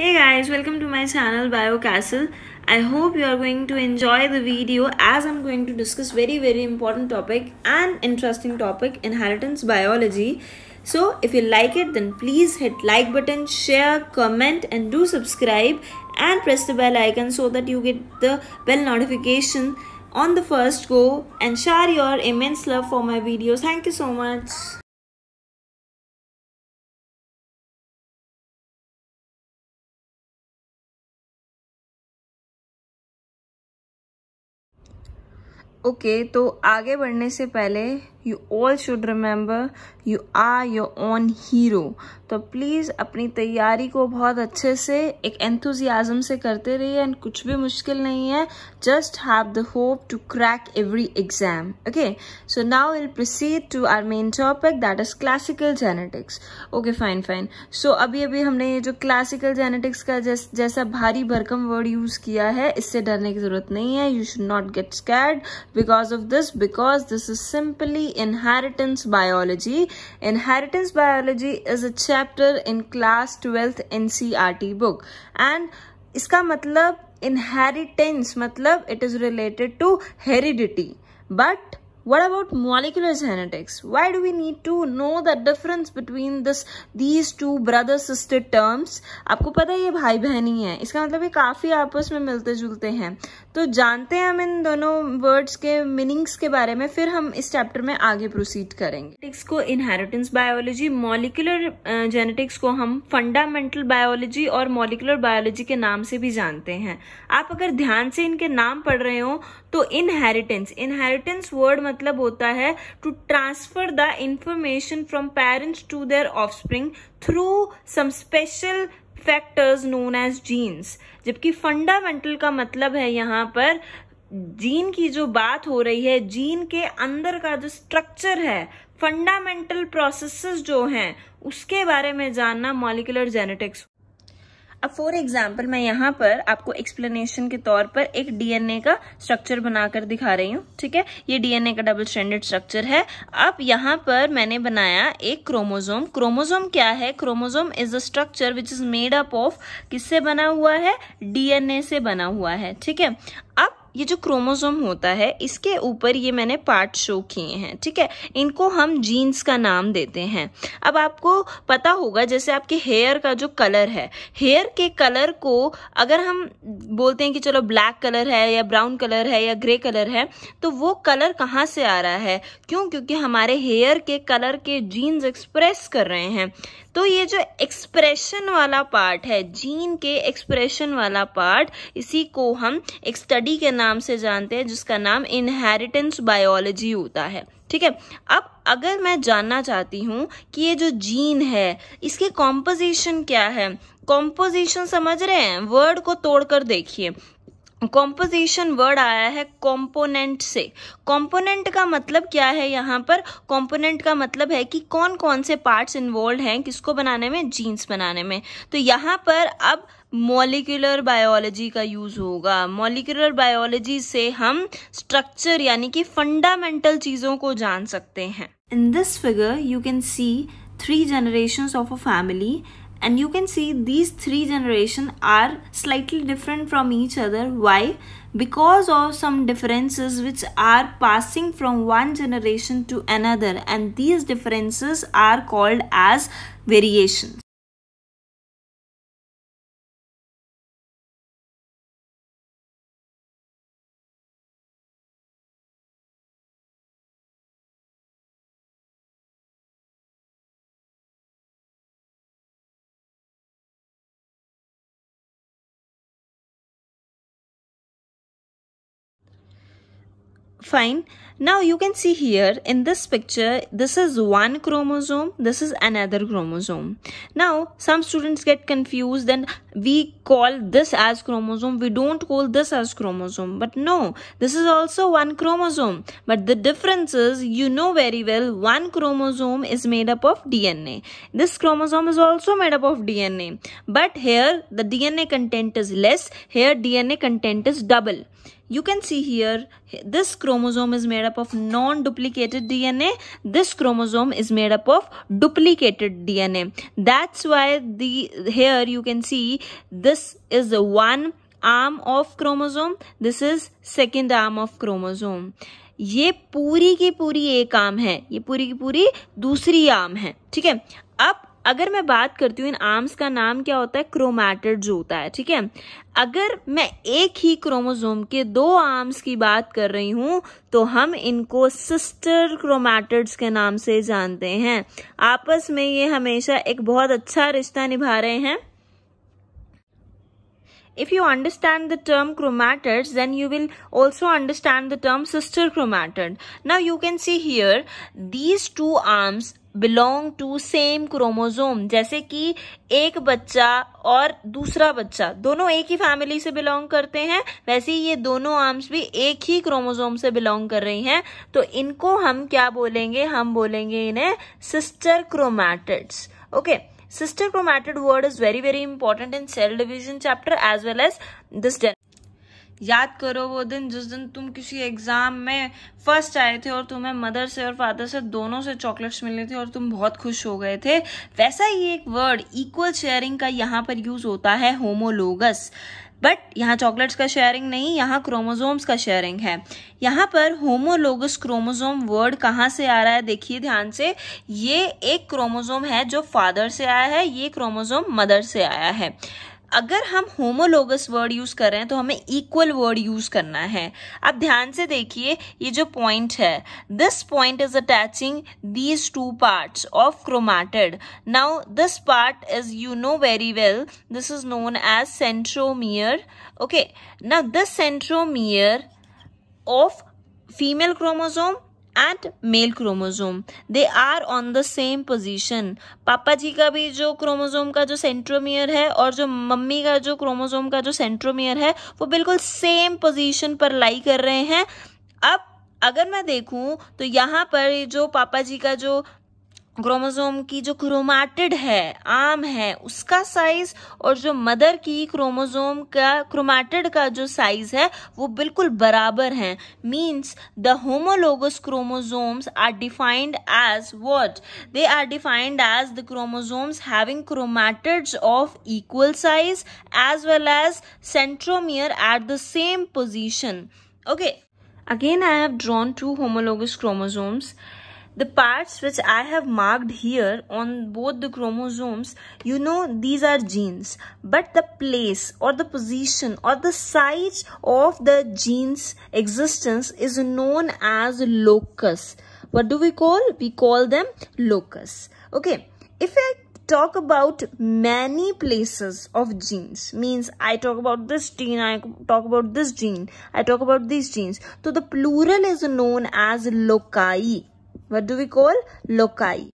Hey guys, welcome to my channel BioCastle. I hope you are going to enjoy the video as I'm going to discuss very very important topic and interesting topic inheritance biology. So if you like it then please hit like button, share, comment and do subscribe and press the bell icon so that you get the bell notification on the first go and share your immense love for my videos. Thank you so much. Okay तो आगे बढ़ने से पहले you all should remember you are your own hero तो please अपनी तैयारी को बहुत अच्छे से एक एंथुजियाज़म से करते रहिए एंड कुछ भी मुश्किल नहीं है just have the hope to crack every exam okay so now will proceed to our main topic that is classical genetics okay fine fine so अभी अभी हमने ये जो क्लासिकल जेनेटिक्स का जैस, जैसा भारी भरकम वर्ड यूज़ किया है इससे डरने की ज़रूरत नहीं है you should not get scared because of this because this is simply inheritance biology inheritance biology is a chapter in class 12th ncrt book and इसका matlab inheritance matlab it is related to heredity, but What about molecular genetics? Why do we need to know the difference between this these two brother sister terms? आपको पता है ये भाई बहन ही है इसका मतलब ये काफ़ी आपस में मिलते जुलते हैं तो जानते हैं हम इन दोनों वर्ड्स के मीनिंग्स के बारे में फिर हम इस चैप्टर में आगे प्रोसीड करेंगे जेनेटिक्स को इनहेरिटेंस बायोलॉजी मॉलिकुलर जेनेटिक्स को हम फंडामेंटल बायोलॉजी और मॉलिकुलर बायोलॉजी के नाम से भी जानते हैं आप अगर ध्यान से इनके नाम पढ़ रहे हो तो इनहेरिटेंस इनहेरिटेंस वर्ड मतलब होता है to transfer the information from parents to their offspring through some special factors known as genes जबकि फंडामेंटल का मतलब है यहाँ पर जीन की जो बात हो रही है जीन के अंदर का जो स्ट्रक्चर है फंडामेंटल प्रोसेसेस जो हैं उसके बारे में जानना मॉलिकुलर जेनेटिक्स अब फॉर एग्जाम्पल मैं यहाँ पर आपको एक्सप्लेनेशन के तौर पर एक डीएनए का स्ट्रक्चर बनाकर दिखा रही हूँ ठीक है ये डीएनए का डबल स्टैंडर्ड स्ट्रक्चर है अब यहाँ पर मैंने बनाया एक क्रोमोजोम क्रोमोजोम क्या है chromosome is a structure which is made up of किससे बना हुआ है डीएनए से बना हुआ है ठीक है अब ये जो क्रोमोसोम होता है इसके ऊपर ये मैंने पार्ट शो किए हैं ठीक है इनको हम जीन्स का नाम देते हैं अब आपको पता होगा जैसे आपके हेयर का जो कलर है हेयर के कलर को अगर हम बोलते हैं कि चलो ब्लैक कलर है या ब्राउन कलर है या ग्रे कलर है तो वो कलर कहाँ से आ रहा है क्यों क्योंकि हमारे हेयर के कलर के जीन्स एक्सप्रेस कर रहे हैं तो ये जो एक्सप्रेशन वाला पार्ट है जीन के एक्सप्रेशन वाला पार्ट इसी को हम एक स्टडी के नाम से जानते हैं जिसका नाम इनहेरिटेंस बायोलॉजी होता है ठीक है अब अगर मैं जानना चाहती हूँ कि ये जो जीन है इसके कॉम्पोजिशन क्या है कॉम्पोजिशन समझ रहे हैं वर्ड को तोड़कर देखिए कॉम्पोजिशन वर्ड आया है कॉम्पोनेंट से कॉम्पोनेंट का मतलब क्या है यहाँ पर कॉम्पोनेंट का मतलब है कि कौन कौन से पार्ट्स इन्वॉल्व हैं किसको बनाने में जीन्स बनाने में तो यहाँ पर अब मोलिकुलर बायोलॉजी का यूज़ होगा मोलिकुलर बायोलॉजी से हम स्ट्रक्चर यानी कि फंडामेंटल चीज़ों को जान सकते हैं in this figure you can see three generation of a family and you can see these three generation are slightly different from each other why because of some differences which are passing from one generation to another and these differences are called as variation Fine. Now you can see here in this picture, this is one chromosome, this is another chromosome. Now some students get confused and we call this as chromosome, we don't call this as chromosome. But no, this is also one chromosome. But the difference is, you know very well, one chromosome is made up of DNA. This chromosome is also made up of DNA. But here the DNA content is less, here DNA content is double. you can see here this chromosome is made up of non-duplicated DNA this chromosome is made up of duplicated DNA that's why the here you can see this is the one arm of chromosome this is second arm of chromosome ये पूरी की पूरी एक आम है ये पूरी की पूरी दूसरी आम है ठीक है अब अगर मैं बात करती हूँ इन आर्म्स का नाम क्या होता है क्रोमैटिड्स होता है ठीक है अगर मैं एक ही क्रोमोजोम के दो आर्म्स की बात कर रही हूँ तो हम इनको सिस्टर क्रोमैटिड्स के नाम से जानते हैं आपस में ये हमेशा एक बहुत अच्छा रिश्ता निभा रहे हैं if you understand the term chromatids then you will also understand the term sister chromatid now you can see here these two arms belong to same chromosome जैसे कि एक बच्चा और दूसरा बच्चा दोनों एक ही फैमिली से बिलोंग करते हैं वैसे ही ये दोनों आर्म्स भी एक ही क्रोमोजोम से बिलोंग कर रही हैं तो इनको हम क्या बोलेंगे हम बोलेंगे इन्हें sister chromatids okay sister chromatid word is very very important in cell division chapter as well as this याद करो वो दिन जिस दिन तुम किसी एग्ज़ाम में फर्स्ट आए थे और तुम्हें मदर से और फादर से दोनों से चॉकलेट्स मिले थे और तुम बहुत खुश हो गए थे वैसा ही एक वर्ड इक्वल शेयरिंग का यहाँ पर यूज़ होता है होमोलोगस बट यहाँ चॉकलेट्स का शेयरिंग नहीं यहाँ क्रोमोजोम्स का शेयरिंग है यहाँ पर होमोलोगस क्रोमोजोम वर्ड कहाँ से आ रहा है देखिए ध्यान से ये एक क्रोमोजोम है जो फादर से आया है ये क्रोमोजोम मदर से आया है अगर हम होमोलोगस वर्ड यूज़ कर रहे हैं तो हमें इक्वल वर्ड यूज़ करना है आप ध्यान से देखिए ये जो पॉइंट है this point is attaching these two part of chromated now this part is you know very well this is known as centromere okay now this centromere of female chromosome and male chromosome they are on the same position पापा जी का भी जो chromosome का जो centromere है और जो मम्मी का जो क्रोमोजोम का जो सेंट्रोमियर है वो बिल्कुल सेम पोजिशन पर लाई कर रहे हैं अब अगर मैं देखूं तो यहाँ पर जो पापा जी का जो क्रोमोसोम की जो क्रोमाटिड है आम है उसका साइज और जो मदर की क्रोमोसोम का क्रोमाटिड का जो साइज है वो बिल्कुल बराबर है means the homologous chromosomes are defined as what they are defined as the chromosomes having chromatids of equal size as well as centromere at the same position okay again I have drawn two homologous chromosomes the parts which I have marked here on both the chromosomes, you know these are genes. But the place or the position or the site of the gene's existence is known as locus. What do we call? We call them locus. Okay, if I talk about many places of genes means i talk about this gene i talk about this gene i talk about these genes so the plural is known as loci what do we call loci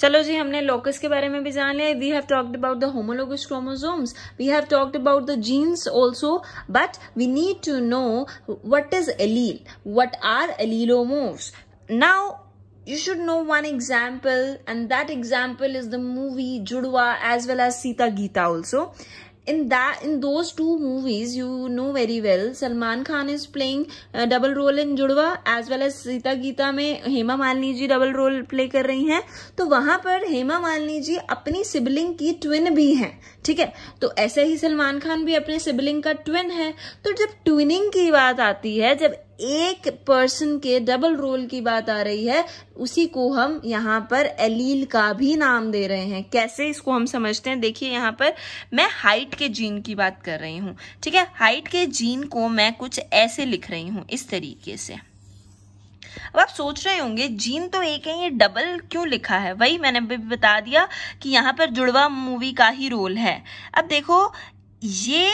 चलो जी हमने locus के बारे में भी जान लिया we have talked about the homologous chromosomes we have talked about the genes also but we need to know what is allele what are allelomorphs now you should know one example and that example is the movie Judwaa as well as Sita Geeta also in that in those two movies you know very well salman khan is playing uh, double role in जुड़वा as well as Sita Geeta में Hema Malini ji double role play कर रही हैं तो वहां पर हेमा मालिनी जी अपनी sibling की ट्विन भी हैं ठीक है तो ऐसे ही सलमान खान भी अपने सिबलिंग का ट्विन है तो जब ट्विनिंग की बात आती है जब एक पर्सन के डबल रोल की बात आ रही है उसी को हम यहाँ पर एलील का भी नाम दे रहे हैं कैसे इसको हम समझते हैं देखिए यहाँ पर मैं हाइट के जीन की बात कर रही हूँ ठीक है हाइट के जीन को मैं कुछ ऐसे लिख रही हूँ इस तरीके से अब आप सोच रहे होंगे जीन तो एक है ये डबल क्यों लिखा है वही मैंने भी बता दिया कि यहाँ पर जुड़वा मूवी का ही रोल है अब देखो ये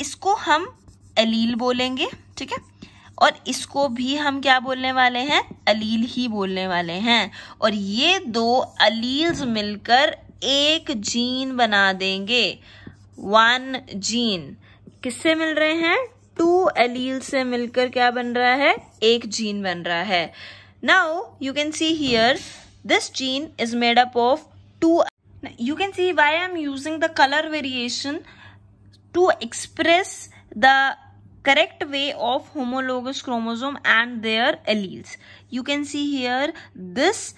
इसको हम एलील बोलेंगे ठीक है और इसको भी हम क्या बोलने वाले हैं अलील ही बोलने वाले हैं और ये दो अलील्स मिलकर एक जीन बना देंगे वन जीन किससे मिल रहे हैं टू अलील से मिलकर क्या बन रहा है एक जीन बन रहा है now you can see here this gene is made up of two you can see why I am using the colour variation to express the correct way of homologous chromosome and their alleles. You can see here this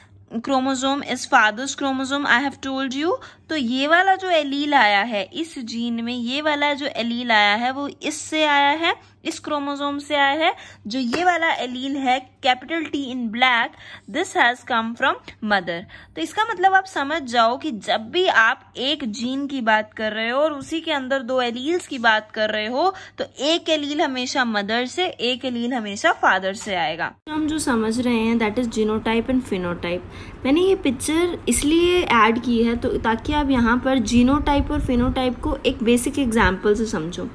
chromosome is father's chromosome I have told you तो ये वाला जो allele आया है इस gene में ये वाला जो एलील आया है वो इससे आया है इस क्रोमोसोम से आया है जो ये वाला एलील है capital T in black this has come from mother तो इसका मतलब आप समझ जाओ कि जब भी आप एक जीन की बात कर रहे हो और उसी के अंदर दो एलील्स की बात कर रहे हो तो एक एलील हमेशा मदर से एक एलील हमेशा फादर से आएगा तो हम जो समझ रहे हैं that is genotype and phenotype मैंने ये पिक्चर इसलिए एड की है तो ताकि आप यहाँ पर जीनोटाइप और फिनोटाइप को एक बेसिक एग्जाम्पल से समझो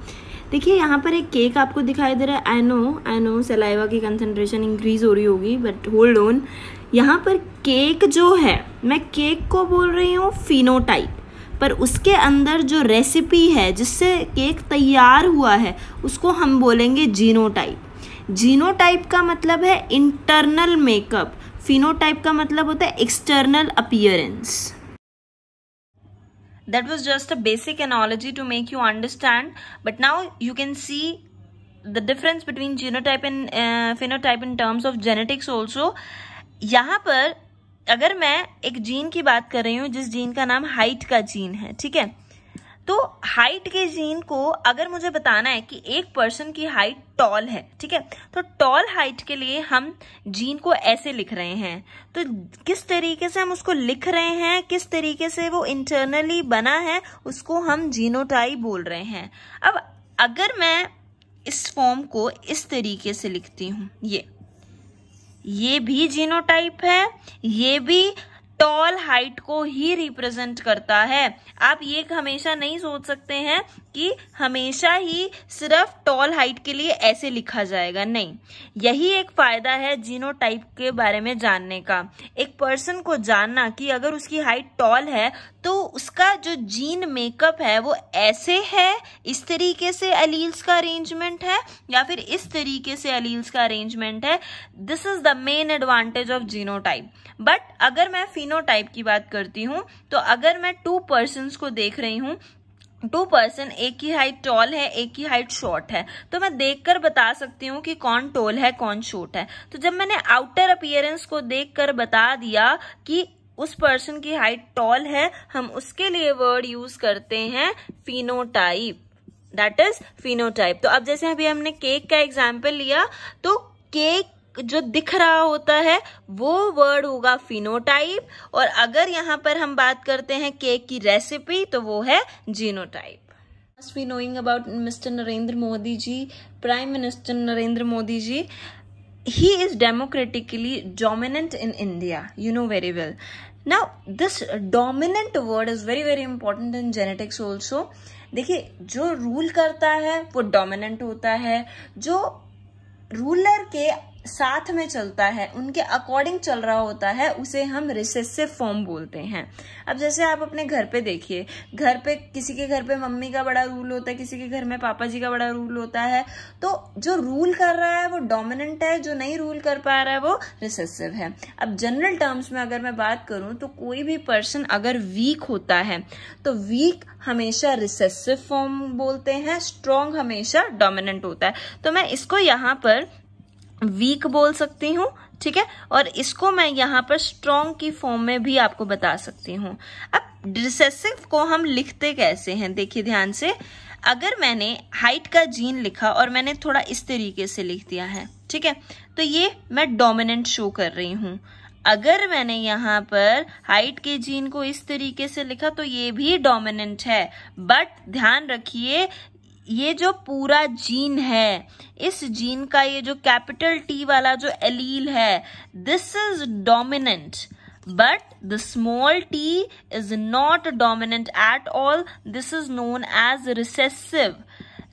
देखिए यहाँ पर एक केक आपको दिखाई दे रहा है I know I know saliva की कंसनट्रेशन इंक्रीज़ हो रही होगी बट होल्ड ऑन यहाँ पर केक जो है मैं केक को बोल रही हूँ फिनो पर उसके अंदर जो रेसिपी है जिससे केक तैयार हुआ है उसको हम बोलेंगे जीनोटाइप जीनोटाइप का मतलब है इंटरनल मेकअप फिनोटाइप का मतलब होता है external appearance that was just a basic analogy to make you understand but now you can see the difference between genotype and uh, phenotype in terms of genetics also यहाँ पर अगर मैं एक gene की बात कर रही हूँ जिस जीन का नाम हाइट का जीन है ठीक है तो हाइट के जीन को अगर मुझे बताना है कि एक पर्सन की हाइट टॉल है ठीक है तो टॉल हाइट के लिए हम जीन को ऐसे लिख रहे हैं तो किस तरीके से हम उसको लिख रहे हैं किस तरीके से वो इंटरनली बना है उसको हम जीनोटाई बोल रहे हैं अब अगर मैं इस फॉर्म को इस तरीके से लिखती हूँ ये ये भी जीनोटाइप है ये भी टॉल हाइट को ही रिप्रेजेंट करता है आप ये हमेशा नहीं सोच सकते हैं कि हमेशा ही सिर्फ टॉल हाइट के लिए ऐसे लिखा जाएगा नहीं यही एक फायदा है जीनो टाइप के बारे में जानने का एक पर्सन को जानना कि अगर उसकी हाइट टॉल है तो उसका जो जीन मेकअप है वो ऐसे है इस तरीके से अलील्स का अरेंजमेंट है या फिर इस तरीके से अलील्स का अरेंजमेंट है this is the main advantage of type but अगर मैं फिनोटाइप की बात करती हूँ तो अगर मैं टू पर्सन को देख रही हूँ टू पर्सन एक की हाइट टॉल है एक की हाइट शॉर्ट है तो मैं देखकर बता सकती हूँ कि कौन टॉल है कौन शॉर्ट है तो जब मैंने आउटर अपियरेंस को देखकर बता दिया कि उस पर्सन की हाइट टॉल है हम उसके लिए वर्ड यूज करते हैं फिनोटाइप दैट इज फिनोटाइप तो अब जैसे अभी हमने केक का एग्जाम्पल लिया तो केक जो दिख रहा होता है वो वर्ड होगा फिनोटाइप और अगर यहाँ पर हम बात करते हैं केक की रेसिपी तो वो है genotype we knowing about mr narendra modi ji prime minister narendra modi ji he is democratically dominant in india you know very well now this dominant word is very very important in genetics also देखिए जो rule करता है वो dominant होता है जो ruler के साथ में चलता है उनके अकॉर्डिंग चल रहा होता है उसे हम रिसेसिव फॉर्म बोलते हैं अब जैसे आप अपने घर पे देखिए घर पे किसी के घर पे मम्मी का बड़ा रूल होता है किसी के घर में पापा जी का बड़ा रूल होता है तो जो रूल कर रहा है वो डोमिनेंट है जो नहीं रूल कर पा रहा है वो रिसेसिव है अब जनरल टर्म्स में अगर मैं बात करूँ तो कोई भी पर्सन अगर वीक होता है तो वीक हमेशा रिसेसिव फॉर्म बोलते हैं स्ट्रॉन्ग हमेशा डोमिनेंट होता है तो मैं इसको यहाँ पर वीक बोल सकती हूँ ठीक है और इसको मैं यहाँ पर स्ट्रॉन्ग की फॉर्म में भी आपको बता सकती हूँ अब डिसेसिव को हम लिखते कैसे हैं देखिए ध्यान से अगर मैंने हाइट का जीन लिखा और मैंने थोड़ा इस तरीके से लिख दिया है ठीक है तो ये मैं डोमिनेंट शो कर रही हूँ अगर मैंने यहाँ पर हाइट के जीन को इस तरीके से लिखा तो ये भी डोमिनेंट है बट ध्यान रखिए ये जो पूरा जीन है इस जीन का ये जो कैपिटल टी वाला जो एलील है this is dominant but the small T is not dominant at all this is known as recessive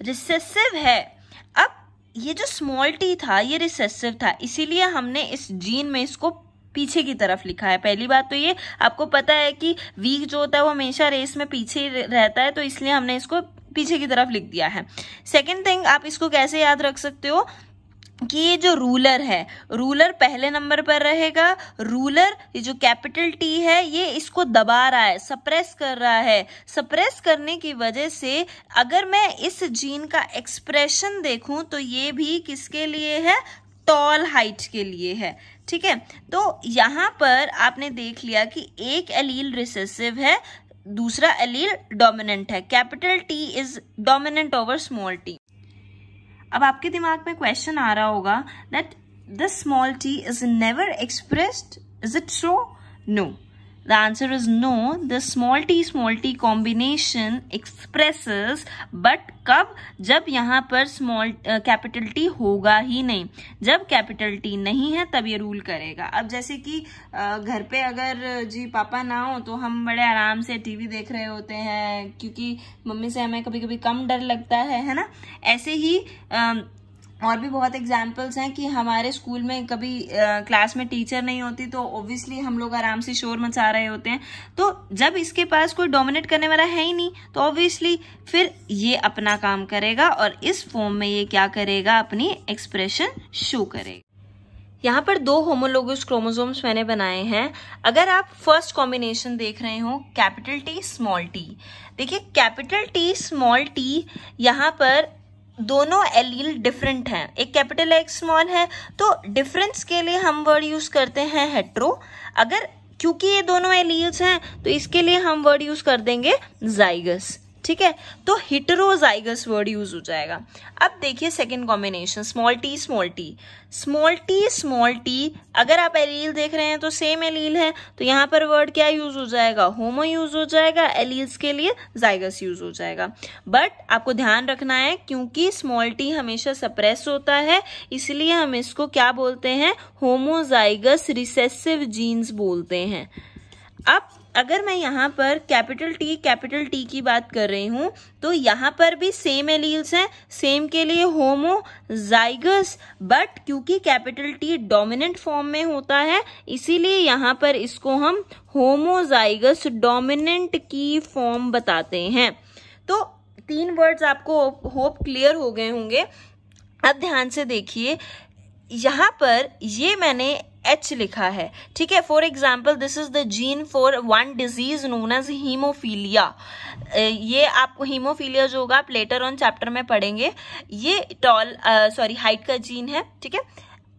recessive है अब ये जो स्मॉल टी था ये रिसेसिव था इसीलिए हमने इस जीन में इसको पीछे की तरफ लिखा है पहली बात तो ये आपको पता है कि वीक जो होता है वो हमेशा रेस में पीछे रहता है तो इसलिए हमने इसको पीछे की तरफ लिख दिया है सेकेंड थिंग आप इसको कैसे याद रख सकते हो कि ये जो रूलर है रूलर पहले नंबर पर रहेगा रूलर ये जो कैपिटल टी है ये इसको दबा रहा है सप्रेस कर रहा है सप्रेस करने की वजह से अगर मैं इस जीन का एक्सप्रेशन देखूं तो ये भी किसके लिए है टॉल हाइट के लिए है ठीक है तो यहाँ पर आपने देख लिया कि एक एलील रिसेसिव है दूसरा एलील डोमिनेंट है capital T is dominant over small T अब आपके दिमाग में क्वेश्चन आ रहा होगा that this small T is never expressed is it so no The answer is no. The small t small t combination expresses but कब जब यहाँ पर स्मॉल कैपिटल टी होगा ही नहीं जब कैपिटल टी नहीं है तब ये रूल करेगा अब जैसे कि घर पे अगर जी पापा ना हो तो हम बड़े आराम से टीवी देख रहे होते हैं क्योंकि मम्मी से हमें कभी कभी कम डर लगता है है ना ऐसे ही uh, और भी बहुत एग्जाम्पल्स हैं कि हमारे स्कूल में कभी आ, क्लास में टीचर नहीं होती तो ओब्वियसली हम लोग आराम से शोर मचा रहे होते हैं तो जब इसके पास कोई डोमिनेट करने वाला है ही नहीं तो ऑब्वियसली फिर ये अपना काम करेगा और इस फॉर्म में ये क्या करेगा अपनी एक्सप्रेशन शो करेगा यहाँ पर दो होमोलोगस क्रोमोसोम्स मैंने बनाए हैं अगर आप फर्स्ट कॉम्बिनेशन देख रहे हो कैपिटल टी स्मॉल टी देखिए कैपिटल टी स्मॉल टी यहाँ पर दोनों एलील डिफरेंट हैं एक कैपिटल है एक स्मॉल है तो डिफरेंस के लिए हम वर्ड यूज़ करते हैं हेट्रो अगर क्योंकि ये दोनों एलील्स हैं तो इसके लिए हम वर्ड यूज़ कर देंगे जाइगस ठीक है तो हिटरोजाइगस वर्ड यूज हो जाएगा अब देखिए second combination small T small T small T small T अगर आप एलील देख रहे हैं तो सेम एलील है तो यहाँ पर वर्ड क्या यूज हो जाएगा होमो यूज हो जाएगा एलील्स के लिए जाइगस यूज हो जाएगा बट आपको ध्यान रखना है क्योंकि स्मॉल टी हमेशा सप्रेस होता है इसलिए हम इसको क्या बोलते हैं होमोजाइगस रिसेसिव जीन्स बोलते हैं अब अगर मैं यहाँ पर कैपिटल टी कैपिटल टी की बात कर रही हूँ तो यहाँ पर भी सेम एलील्स हैं सेम के लिए होमो जाइगस बट क्योंकि कैपिटल टी डोमिनेंट फॉर्म में होता है इसीलिए यहाँ पर इसको हम होमोजाइगस डोमिनेंट की फॉर्म बताते हैं तो तीन वर्ड्स आपको होप क्लियर हो गए होंगे अब ध्यान से देखिए यहाँ पर ये मैंने एच लिखा है ठीक है for example this is the gene for one disease known as haemophilia ये आपको हीमोफीलिया जो होगा आप लेटर ऑन चैप्टर में पढ़ेंगे ये टॉल सॉरी हाइट का जीन है ठीक है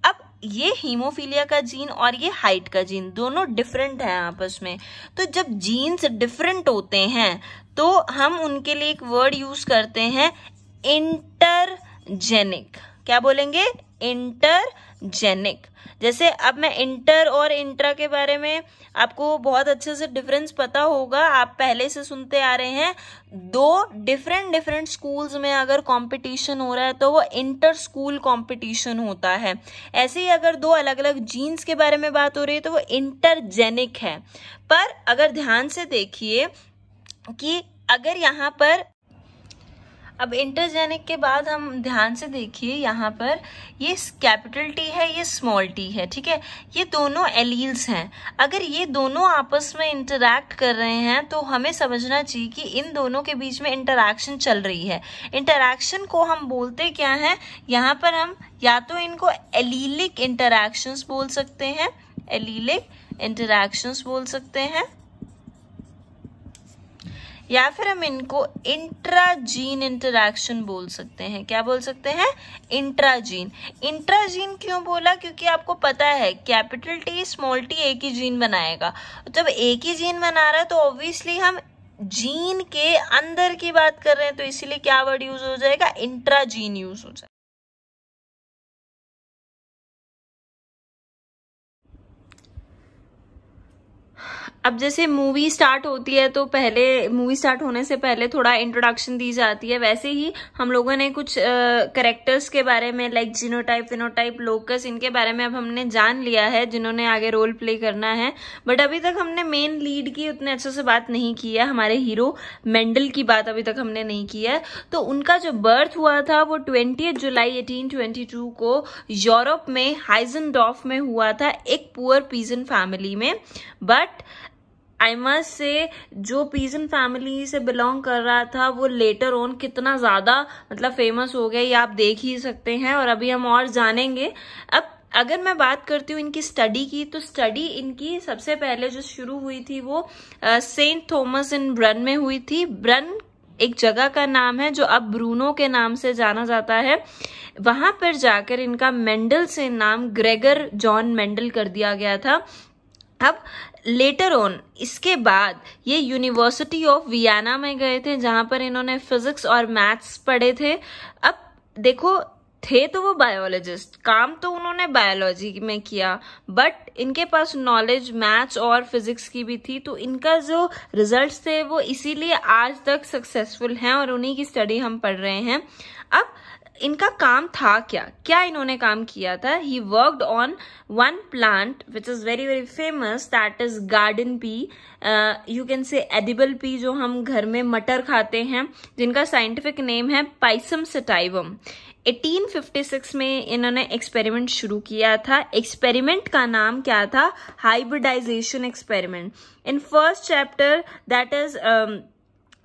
अब ये हीमोफीलिया का जीन और ये हाइट का जीन दोनों डिफरेंट हैं आपस में तो जब जीन्स डिफरेंट होते हैं तो हम उनके लिए एक वर्ड यूज करते हैं इंटरजेनिक क्या बोलेंगे इंटरजेनिक जैसे अब मैं इंटर और इंट्रा के बारे में आपको बहुत अच्छे से डिफरेंस पता होगा आप पहले से सुनते आ रहे हैं दो डिफरेंट डिफरेंट स्कूल्स में अगर कंपटीशन हो रहा है तो वो इंटर स्कूल कंपटीशन होता है ऐसे ही अगर दो अलग अलग जीन्स के बारे में बात हो रही है तो वो इंटरजेनिक है पर अगर ध्यान से देखिए कि अगर यहाँ पर अब इंटरजेनिक के बाद हम ध्यान से देखिए यहाँ पर ये कैपिटल टी है ये स्मॉल टी है ठीक है ये दोनों एलील्स हैं अगर ये दोनों आपस में इंटरैक्ट कर रहे हैं तो हमें समझना चाहिए कि इन दोनों के बीच में इंटरैक्शन चल रही है इंटरैक्शन को हम बोलते क्या हैं यहाँ पर हम या तो इनको एलीलिक इंटरैक्शंस बोल सकते हैं एलीलिक इंटरैक्शंस बोल सकते हैं या फिर हम इनको इंट्राजीन इंटरेक्शन बोल सकते हैं क्या बोल सकते हैं इंट्राजीन इंट्राजीन क्यों बोला क्योंकि आपको पता है कैपिटल टी स्मॉल टी एक ही जीन बनाएगा जब एक ही जीन बना रहा है तो ऑब्वियसली हम जीन के अंदर की बात कर रहे हैं तो इसीलिए क्या वर्ड यूज हो जाएगा इंट्राजीन यूज हो जाएगा अब जैसे मूवी स्टार्ट होती है तो पहले मूवी स्टार्ट होने से पहले थोड़ा इंट्रोडक्शन दी जाती है वैसे ही हम लोगों ने कुछ करेक्टर्स के बारे में लाइक जिनोटाइप फिनोटाइप लोकस इनके बारे में अब हमने जान लिया है जिन्होंने आगे रोल प्ले करना है बट अभी तक हमने मेन लीड की उतने अच्छे से बात नहीं की है हमारे हीरो मेंडल की बात अभी तक हमने नहीं की है तो उनका जो बर्थ हुआ था वो ट्वेंटी जुलाई एटीन को यूरोप में हाइजन में हुआ था एक पुअर पीजन फैमिली में बट आई मस्ट से जो पीजन फैमिली से बिलोंग कर रहा था वो लेटर ऑन कितना ज़्यादा मतलब फेमस हो गया ये आप देख ही सकते हैं और अभी हम और जानेंगे अब अगर मैं बात करती हूँ इनकी स्टडी की तो स्टडी इनकी सबसे पहले जो शुरू हुई थी वो सेंट थॉमस इन ब्रन में हुई थी ब्रन एक जगह का नाम है जो अब ब्रूनो के नाम से जाना जाता है वहां पर जाकर इनका मेंडल से नाम ग्रेगर जॉन मेंडल कर दिया गया था अब लेटर ऑन इसके बाद ये यूनिवर्सिटी ऑफ वियना में गए थे जहाँ पर इन्होंने फिजिक्स और मैथ्स पढ़े थे अब देखो थे तो वो बायोलॉजिस्ट काम तो उन्होंने बायोलॉजी में किया बट इनके पास नॉलेज मैथ्स और फिजिक्स की भी थी तो इनका जो रिजल्ट्स थे वो इसीलिए आज तक सक्सेसफुल हैं और उन्हीं की स्टडी हम पढ़ रहे हैं अब इनका काम था क्या क्या इन्होंने काम किया था he worked on one plant which is very very famous that is garden pea you can say edible pea जो हम घर में मटर खाते हैं जिनका साइंटिफिक नेम है पाइसम सटाइवम 1856 में इन्होंने एक्सपेरिमेंट शुरू किया था एक्सपेरिमेंट का नाम क्या था hybridisation experiment in first chapter that is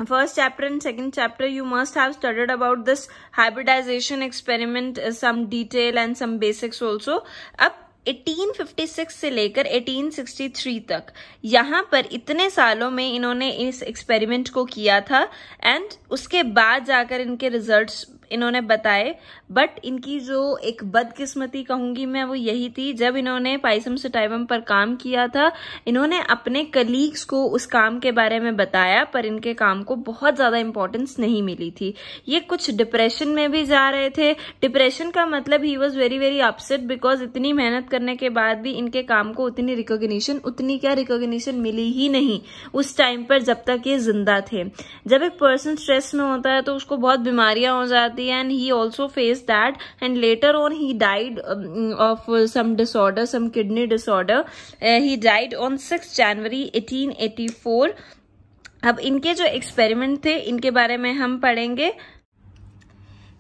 first chapter and second chapter you must have studied about this hybridization experiment uh, some detail and some basics also अब 1856 से लेकर 1863 तक यहाँ पर इतने सालों में इन्होंने इस एक्सपेरिमेंट को किया था एंड उसके बाद जाकर इनके रिजल्ट्स इन्होंने बताए बट इनकी जो एक बदकिस्मती कहूंगी मैं वो यही थी जब इन्होंने पाइसम सटाइवम पर काम किया था इन्होंने अपने कलीग्स को उस काम के बारे में बताया पर इनके काम को बहुत ज्यादा इंपॉर्टेंस नहीं मिली थी ये कुछ डिप्रेशन में भी जा रहे थे डिप्रेशन का मतलब he was very very upset because इतनी मेहनत करने के बाद भी इनके काम को उतनी रिकोगशन उतनी क्या रिकोगशन मिली ही नहीं उस टाइम पर जब तक ये जिंदा थे जब एक पर्सन स्ट्रेस में होता है तो उसको बहुत बीमारियां हो जाती and he also faced that and later on he died um, of uh, some disorder, some kidney disorder. Uh, he died on 6 January 1884. Now, इनके जो एक्सपेरिमेंट थे इनके बारे में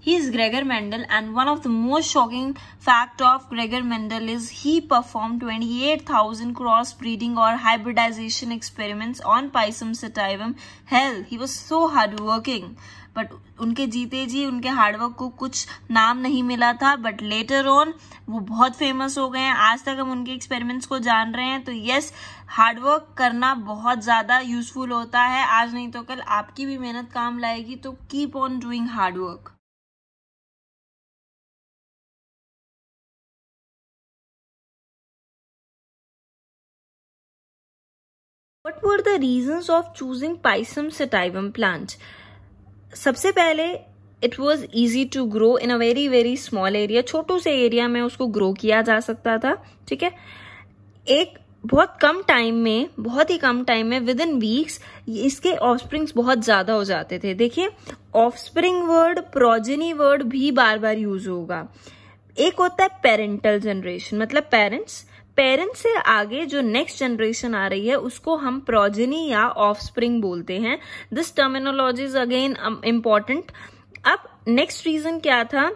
He is Gregor Mendel and one of the most shocking fact of Gregor Mendel is he performed 28,000 crossbreeding or hybridization experiments on Pisum sativum. Hell, he was so hardworking. But उनके जीते जी उनके hard work को कुछ नाम नहीं मिला था but later on वो बहुत फेमस हो गए हैं आज तक हम उनके एक्सपेरिमेंट्स को जान रहे हैं तो यस हार्डवर्क करना बहुत ज़्यादा यूजफुल होता है आज नहीं तो कल आपकी भी मेहनत काम लाएगी तो keep on doing hard work What were the reasons of choosing Pisum sativum plant? सबसे पहले it was easy to grow in a very very small area छोटू से एरिया में उसको ग्रो किया जा सकता था ठीक है एक बहुत कम टाइम में बहुत ही कम टाइम में विद इन वीक्स इसके ऑफस्प्रिंग्स बहुत ज़्यादा हो जाते थे देखिए ऑफस्प्रिंग वर्ड प्रोजेनी वर्ड भी बार बार यूज होगा एक होता है पेरेंटल जनरेशन मतलब पेरेंट्स पेरेंट्स से आगे जो नेक्स्ट जनरेशन आ रही है उसको हम प्रोजेनी या ऑफस्प्रिंग बोलते हैं this terminology is again important अब नेक्स्ट रीजन क्या था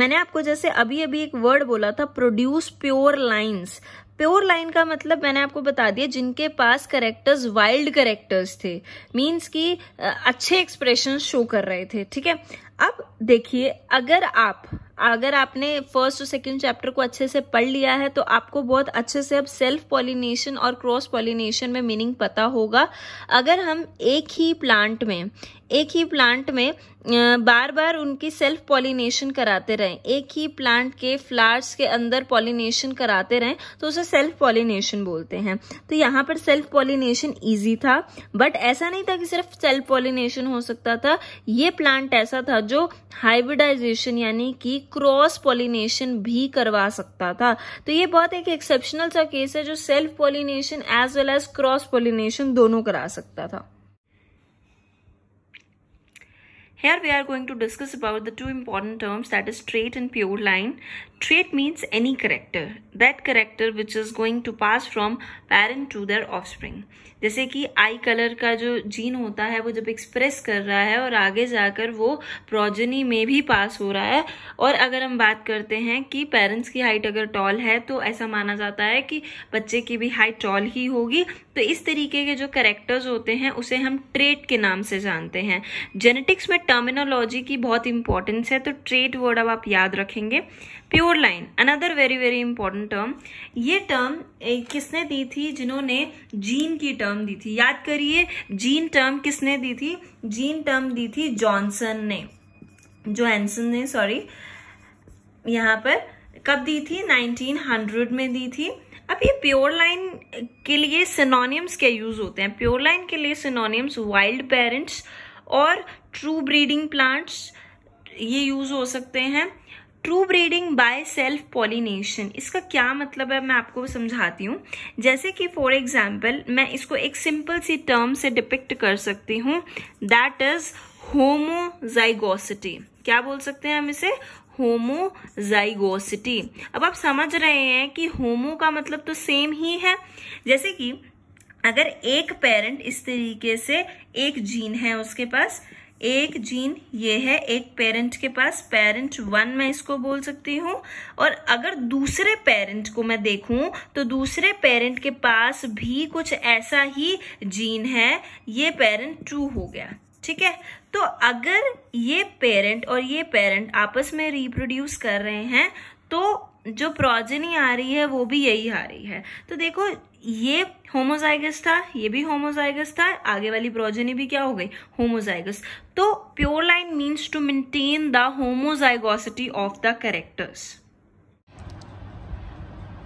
मैंने आपको जैसे अभी अभी एक वर्ड बोला था produce pure lines pure line का मतलब मैंने आपको बता दिया जिनके पास करेक्टर्स वाइल्ड करेक्टर्स थे मींस कि uh, अच्छे एक्सप्रेशन शो कर रहे थे ठीक है अब देखिए अगर आप अगर आपने फर्स्ट और सेकेंड चैप्टर को अच्छे से पढ़ लिया है तो आपको बहुत अच्छे से अब सेल्फ पॉलिनेशन और क्रॉस पॉलिनेशन में मीनिंग पता होगा अगर हम एक ही प्लांट में एक ही प्लांट में बार बार उनकी सेल्फ पॉलिनेशन कराते रहें एक ही प्लांट के फ्लावर्स के अंदर पॉलिनेशन कराते रहें तो उसे सेल्फ पॉलिनेशन बोलते हैं तो यहाँ पर सेल्फ पॉलिनेशन ईजी था बट ऐसा नहीं था कि सिर्फ सेल्फ पॉलिनेशन हो सकता था ये प्लांट ऐसा था जो हाइब्रिडाइजेशन यानी कि क्रॉस पॉलिनेशन भी करवा सकता था तो ये बहुत एक एक्सेप्शनल सा केस है जो self pollination as well as cross pollination दोनों करा सकता था Here we are going to discuss about the two important terms that is straight and pure line. Trait means any character, that character which is going to pass from parent to their offspring. जैसे कि आई colour का जो gene होता है वो जब express कर रहा है और आगे जाकर वो प्रोजनी में भी पास हो रहा है और अगर हम बात करते हैं कि पेरेंट्स की हाइट अगर टॉल है तो ऐसा माना जाता है कि बच्चे की भी हाइट टॉल ही होगी तो इस तरीके के जो करेक्टर्स होते हैं उसे हम ट्रेट के नाम से जानते हैं जेनेटिक्स में टर्मिनोलॉजी की बहुत इंपॉर्टेंस है तो ट्रेट वर्ड अब आप याद रखेंगे pure line another very very important term ये टर्म किसने दी थी जिन्होंने जीन की टर्म दी थी याद करिए जीन टर्म किसने दी थी जीन टर्म दी थी जॉनसन ने जोहसन ने सॉरी यहाँ पर कब दी थी 1900 में दी थी अब ये प्योर लाइन के लिए सिनोनियम्स क्या यूज होते हैं प्योर लाइन के लिए सिनोनियम्स वाइल्ड पेरेंट्स और ट्रू ब्रीडिंग प्लांट्स ये यूज हो सकते हैं true breeding by self pollination इसका क्या मतलब है मैं आपको समझाती हूँ जैसे कि फॉर एग्जाम्पल मैं इसको एक सिंपल सी टर्म से डिपिक्ट कर सकती हूँ दैट इज होमोजाइगोसिटी क्या बोल सकते हैं हम इसे होमोजाइगोसिटी अब आप समझ रहे हैं कि होमो का मतलब तो सेम ही है जैसे कि अगर एक पेरेंट इस तरीके से एक जीन है उसके पास एक जीन ये है एक पेरेंट के पास पेरेंट वन मैं इसको बोल सकती हूँ और अगर दूसरे पेरेंट को मैं देखूँ तो दूसरे पेरेंट के पास भी कुछ ऐसा ही जीन है ये पेरेंट टू हो गया ठीक है तो अगर ये पेरेंट और ये पेरेंट आपस में रिप्रोड्यूस कर रहे हैं तो जो प्रोजेनी आ रही है वो भी यही आ रही है तो देखो ये होमोजाइगस था ये भी होमोजाइगस था आगे वाली प्रोजेनी भी क्या हो गई होमोजाइगस तो pure line means to maintain the homozygosity of the characters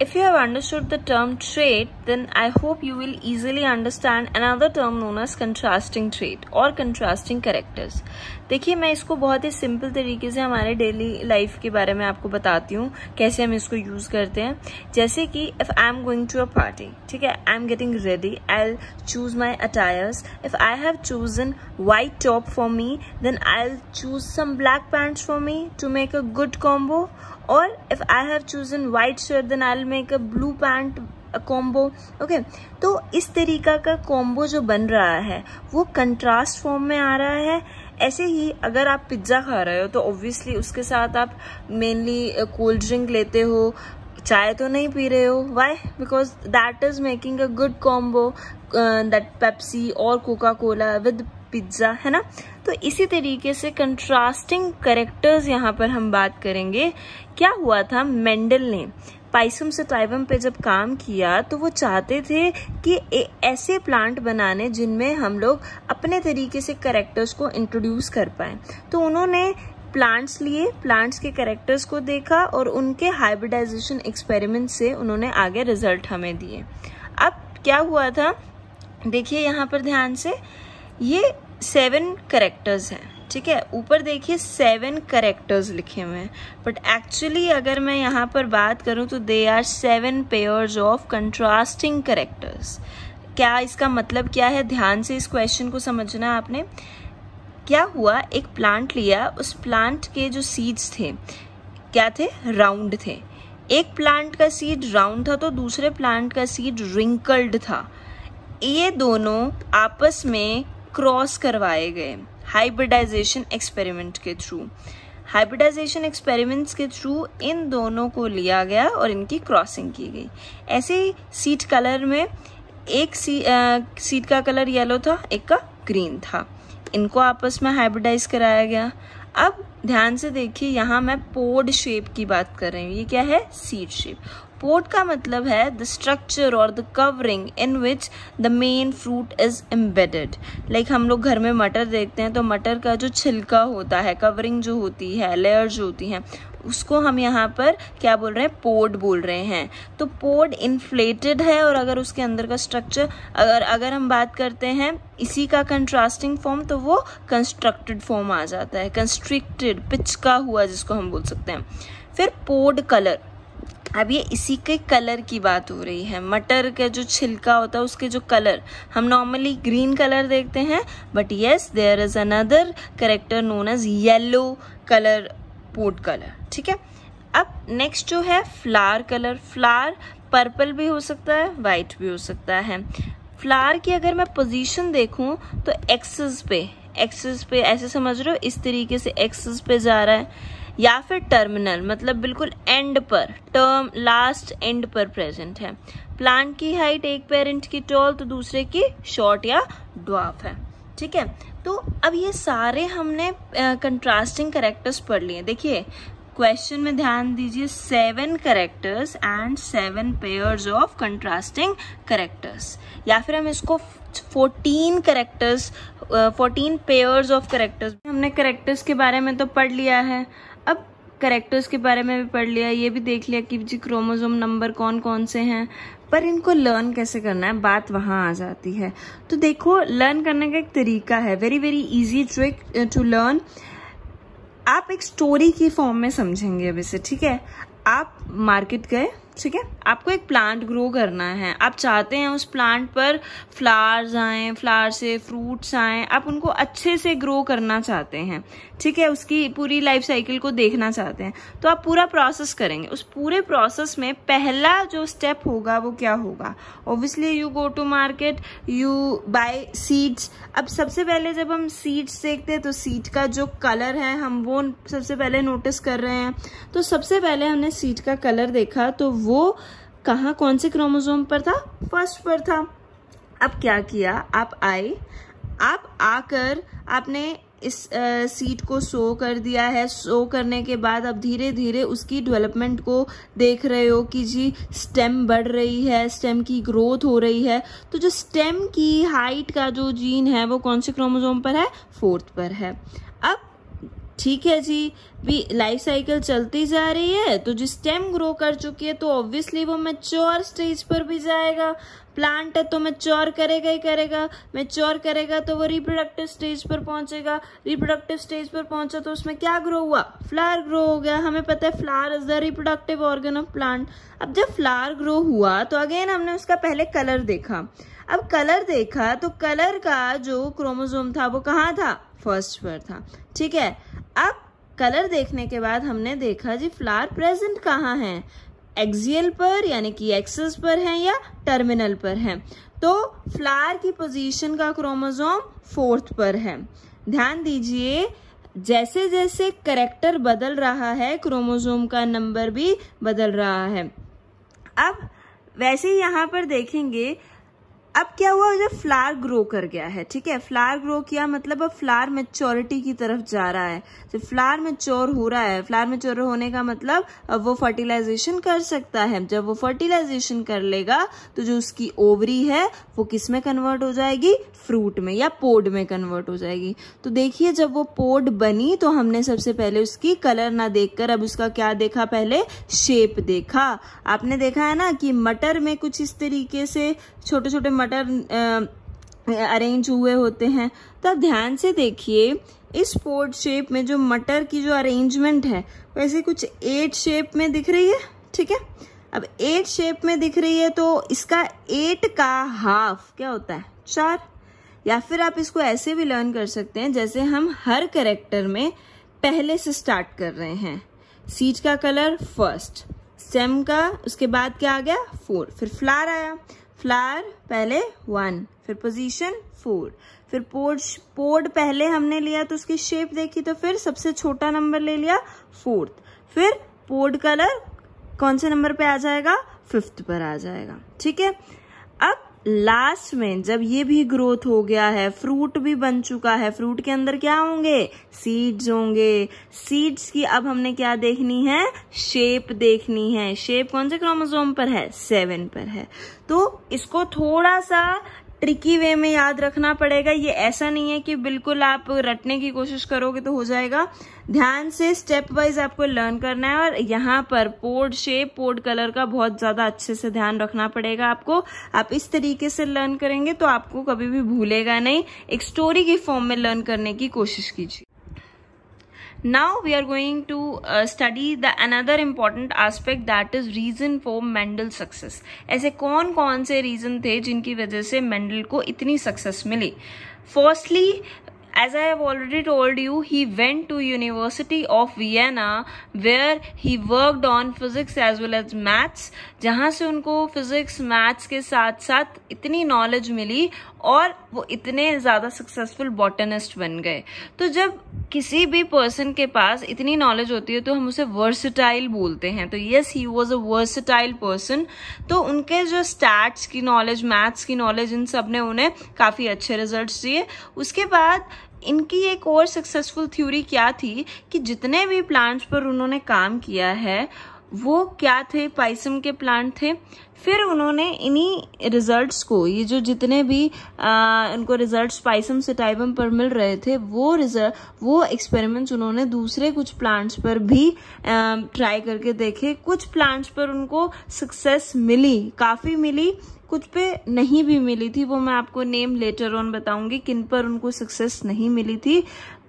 If you have understood the term trait, then I hope you will easily understand another term known as contrasting trait or contrasting characters. देखिए मैं इसको बहुत ही simple तरीके से हमारे daily life के बारे में आपको बताती हूँ कैसे हम इसको यूज़ करते हैं जैसे कि if I am going to a party ठीक है I am getting ready I'll choose my attires if I have chosen white top for me then I'll choose some black pants for me to make a good combo और if I have chosen white shirt then I make a blue pant combo okay तो इस तरीका का combo जो बन रहा है वो कंट्रास्ट फॉर्म में आ रहा है ऐसे ही अगर आप पिज्ज़ा खा रहे हो तो ऑब्वियसली उसके साथ आप मेनली कोल्ड ड्रिंक लेते हो चाय तो नहीं पी रहे हो why because that is making a good combo that Pepsi और कोका कोला विद पिज्ज़ा है ना तो इसी तरीके से कंट्रास्टिंग करेक्टर्स यहाँ पर हम बात करेंगे क्या हुआ था मेंडल ने पाइसम से ट्राइबम पे जब काम किया तो वो चाहते थे कि ऐसे प्लांट बनाने जिनमें हम लोग अपने तरीके से करेक्टर्स को इंट्रोड्यूस कर पाए तो उन्होंने प्लांट्स लिए प्लांट्स के करेक्टर्स को देखा और उनके हाइब्रिडाइजेशन एक्सपेरिमेंट से उन्होंने आगे रिजल्ट हमें दिए अब क्या हुआ था देखिए यहाँ पर ध्यान से ये सेवन करेक्टर्स हैं ठीक है ऊपर देखिए सेवन करेक्टर्स लिखे हुए हैं बट एक्चुअली अगर मैं यहाँ पर बात करूँ तो they are seven pairs of contrasting characters क्या इसका मतलब क्या है ध्यान से इस क्वेश्चन को समझना आपने क्या हुआ एक प्लांट लिया उस प्लांट के जो सीड्स थे क्या थे राउंड थे एक प्लांट का सीड राउंड था तो दूसरे प्लांट का सीड रिंकल्ड था ये दोनों आपस में क्रॉस करवाए गए हाइब्रिडाइजेशन एक्सपेरिमेंट के थ्रू हाइब्रिडाइजेशन एक्सपेरिमेंट्स के थ्रू इन दोनों को लिया गया और इनकी क्रॉसिंग की गई ऐसे ही सीट कलर में एक सी, आ, सीट का कलर येलो था एक का ग्रीन था इनको आपस में हाइब्रिडाइज कराया गया अब ध्यान से देखिए यहाँ मैं पोड शेप की बात कर रही हूँ ये क्या है सीड शेप पोर्ट का मतलब है द स्ट्रक्चर और the covering in which the main fruit is embedded like हम लोग घर में मटर देखते हैं तो मटर का जो छिलका होता है कवरिंग जो होती है लेयर जो होती हैं उसको हम यहाँ पर क्या बोल रहे हैं पोड बोल रहे हैं तो पोड इन्फ्लेटेड है और अगर उसके अंदर का स्ट्रक्चर अगर अगर हम बात करते हैं इसी का कंट्रास्टिंग फॉर्म तो वो कंस्ट्रक्टेड फॉर्म आ जाता है कंस्ट्रिक्टेड पिचका हुआ जिसको हम बोल सकते हैं फिर पोड कलर अब ये इसी के कलर की बात हो रही है मटर का जो छिलका होता है उसके जो कलर हम नॉर्मली ग्रीन कलर देखते हैं but yes there is another character known as yellow colour pod colour ठीक है अब नेक्स्ट जो है फ्लावर कलर फ्लावर पर्पल भी हो सकता है वाइट भी हो सकता है फ्लावर की अगर मैं पोजीशन देखूं तो एक्सेस पे एक्सेस पे ऐसे समझ रहे हो इस तरीके से एक्सेस पे जा रहा है या फिर टर्मिनल मतलब बिल्कुल एंड पर टर्म लास्ट एंड पर प्रेजेंट है प्लांट की हाइट एक पेरेंट की टॉल तो दूसरे की शॉर्ट या ड्वाफ है ठीक है तो अब ये सारे हमने कंट्रास्टिंग करेक्टर्स पढ़ लिए देखिए क्वेश्चन में ध्यान दीजिए seven characters and seven pairs of contrasting characters या फिर हम इसको fourteen characters fourteen pairs of characters हमने करेक्टर्स के बारे में तो पढ़ लिया है करेक्टर्स के बारे में भी पढ़ लिया ये भी देख लिया कि जी क्रोमोजोम नंबर कौन कौन से हैं पर इनको लर्न कैसे करना है बात वहाँ आ जाती है तो देखो लर्न करने का एक तरीका है very very easy trick to learn आप एक स्टोरी की फॉर्म में समझेंगे अभी से ठीक है आप मार्केट गए ठीक है आपको एक प्लांट ग्रो करना है आप चाहते हैं उस प्लांट पर फ्लावर्स आए फ्लावर से फ्रूट्स आए आप उनको अच्छे से ग्रो करना चाहते हैं ठीक है उसकी पूरी लाइफ साइकिल को देखना चाहते हैं तो आप पूरा प्रोसेस करेंगे उस पूरे प्रोसेस में पहला जो स्टेप होगा वो क्या होगा obviously you go to market you buy seeds अब सबसे पहले जब हम सीड्स देखते हैं तो सीड का जो कलर है हम वो सबसे पहले नोटिस कर रहे हैं तो सबसे पहले हमने सीड का कलर देखा तो वो कहाँ कौन से क्रोमोजोम पर था फर्स्ट पर था अब क्या किया आप आए आप आकर आपने इस आ, सीट को सो कर दिया है सो करने के बाद अब धीरे धीरे उसकी डेवलपमेंट को देख रहे हो कि जी स्टेम बढ़ रही है स्टेम की ग्रोथ हो रही है तो जो स्टेम की हाइट का जो जीन है वो कौन से क्रोमोजोम पर है फोर्थ पर है अब ठीक है जी भी लाइफ साइकिल चलती जा रही है तो जिस स्टेम ग्रो कर चुकी है तो ऑब्वियसली वो मेच्योर स्टेज पर भी जाएगा प्लांट है तो मेच्योर करेगा ही करेगा मेच्योर करेगा तो वो रिप्रोडक्टिव स्टेज पर पहुंचेगा रिप्रोडक्टिव स्टेज पर पहुंचा तो उसमें क्या ग्रो हुआ फ्लावर ग्रो हो गया हमें पता है flower is the reproductive organ of plant अब जब फ्लावर ग्रो हुआ तो अगेन हमने उसका पहले कलर देखा अब कलर देखा तो कलर का जो क्रोमोजोम था वो कहाँ था फर्स्ट पर था ठीक है अब कलर देखने के बाद हमने देखा जी फ्लावर प्रेजेंट कहाँ है एक्सियल पर यानी कि एक्सेस पर है या टर्मिनल पर है तो फ्लावर की पोजीशन का क्रोमोजोम फोर्थ पर है ध्यान दीजिए जैसे जैसे करेक्टर बदल रहा है क्रोमोजोम का नंबर भी बदल रहा है अब वैसे यहाँ पर देखेंगे अब क्या हुआ जब फ्लावर ग्रो कर गया है ठीक है फ्लावर ग्रो किया मतलब अब फ्लावर मेच्योरिटी की तरफ जा रहा है जब फ्लावर मेच्योर हो रहा है फ्लावर मेच्योर होने का मतलब अब वो फर्टिलाइजेशन कर सकता है जब वो फर्टिलाइजेशन कर लेगा तो जो उसकी ओवरी है वो किस में कन्वर्ट हो जाएगी फ्रूट में या पोड में कन्वर्ट हो जाएगी तो देखिए जब वो पोड बनी तो हमने सबसे पहले उसकी कलर ना कर अब उसका क्या देखा पहले शेप देखा आपने देखा है ना कि मटर में कुछ इस तरीके से छोटे छोटे मटर अरेंज हुए होते हैं तो आप ध्यान से देखिए इस पोर्ट शेप में जो मटर की जो अरेंजमेंट है वैसे कुछ एट शेप में दिख रही है ठीक है अब एट शेप में दिख रही है तो इसका एट का हाफ क्या होता है चार या फिर आप इसको ऐसे भी लर्न कर सकते हैं जैसे हम हर करेक्टर में पहले से स्टार्ट कर रहे हैं सीट का कलर फर्स्ट स्टेम का उसके बाद क्या आ गया फोर फिर फ्लार आया फ्लावर पहले वन फिर पोजीशन फोर फिर पोर्ड पोर्ड पहले हमने लिया तो उसकी शेप देखी तो फिर सबसे छोटा नंबर ले लिया फोर्थ फिर पोर्ड कलर कौन से नंबर पे आ जाएगा फिफ्थ पर आ जाएगा ठीक है अब लास्ट में जब ये भी ग्रोथ हो गया है फ्रूट भी बन चुका है फ्रूट के अंदर क्या होंगे सीड्स होंगे सीड्स की अब हमने क्या देखनी है शेप देखनी है शेप कौन से क्रोमोसोम पर है सेवन पर है तो इसको थोड़ा सा ट्रिकी वे में याद रखना पड़ेगा ये ऐसा नहीं है कि बिल्कुल आप रटने की कोशिश करोगे तो हो जाएगा ध्यान से स्टेप वाइज आपको लर्न करना है और यहाँ पर पोर्ड शेप पोर्ड कलर का बहुत ज़्यादा अच्छे से ध्यान रखना पड़ेगा आपको आप इस तरीके से लर्न करेंगे तो आपको कभी भी भूलेगा नहीं एक स्टोरी की फॉर्म में लर्न करने की कोशिश कीजिए now we are going to uh, study the another important aspect that is reason for mendel success aise कौन कौन se reason the jinki wajah se mendel ko itni success mili firstly As I have already told you, he went to University of Vienna where he worked on physics as well as maths. जहाँ से उनको physics, maths के साथ साथ इतनी knowledge मिली और वो इतने ज़्यादा सक्सेसफुल बॉटनिस्ट बन गए तो जब किसी भी पर्सन के पास इतनी नॉलेज होती है तो हम उसे वर्सटाइल बोलते हैं तो yes he was a versatile person तो उनके जो स्टैट्स की नॉलेज मैथ्स की नॉलेज इन सब ने उन्हें काफ़ी अच्छे रिजल्ट्स दिए उसके बाद इनकी एक और सक्सेसफुल थ्योरी क्या थी कि जितने भी प्लांट्स पर उन्होंने काम किया है वो क्या थे पाइसम के प्लांट थे फिर उन्होंने इन्हीं रिजल्ट्स को ये जो जितने भी आ, उनको रिजल्ट स्पाइसम सिटाइबम पर मिल रहे थे वो रिजल्ट वो एक्सपेरिमेंट्स उन्होंने दूसरे कुछ प्लांट्स पर भी ट्राई करके देखे कुछ प्लांट्स पर उनको सक्सेस मिली काफ़ी मिली कुछ पे नहीं भी मिली थी वो मैं आपको नेम लेटर ऑन बताऊंगी किन पर उनको सक्सेस नहीं मिली थी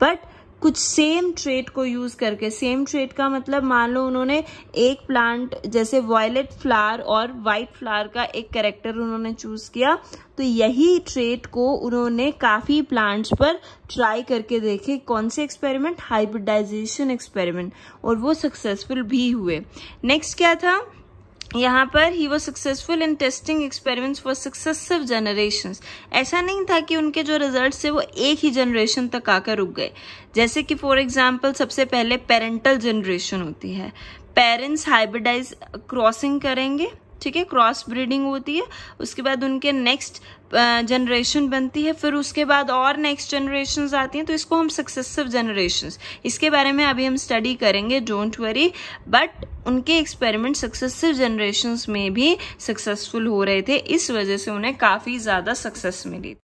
बट कुछ सेम ट्रेड को यूज़ करके सेम ट्रेड का मतलब मान लो उन्होंने एक प्लांट जैसे वॉयलेट फ्लावर और वाइट फ्लावर का एक करेक्टर उन्होंने चूज़ किया तो यही ट्रेड को उन्होंने काफ़ी प्लांट्स पर ट्राई करके देखे कौन से एक्सपेरिमेंट हाइब्रिडाइजेशन एक्सपेरिमेंट और वो सक्सेसफुल भी हुए नेक्स्ट क्या था यहाँ पर ही वो successful in testing experiments for successive generation ऐसा नहीं था कि उनके जो रिजल्ट थे वो एक ही जनरेशन तक आकर रुक गए जैसे कि फॉर एग्जाम्पल सबसे पहले पेरेंटल जनरेशन होती है पेरेंट्स हाइब्रिडाइज क्रॉसिंग करेंगे ठीक है क्रॉस ब्रीडिंग होती है उसके बाद उनके नेक्स्ट जनरेशन बनती है फिर उसके बाद और नेक्स्ट जनरेशन आती हैं तो इसको हम सक्सेसिव जनरेशन इसके बारे में अभी हम स्टडी करेंगे डोंट वरी बट उनके एक्सपेरिमेंट सक्सेसिव जनरेशन में भी सक्सेसफुल हो रहे थे इस वजह से उन्हें काफ़ी ज़्यादा सक्सेस मिली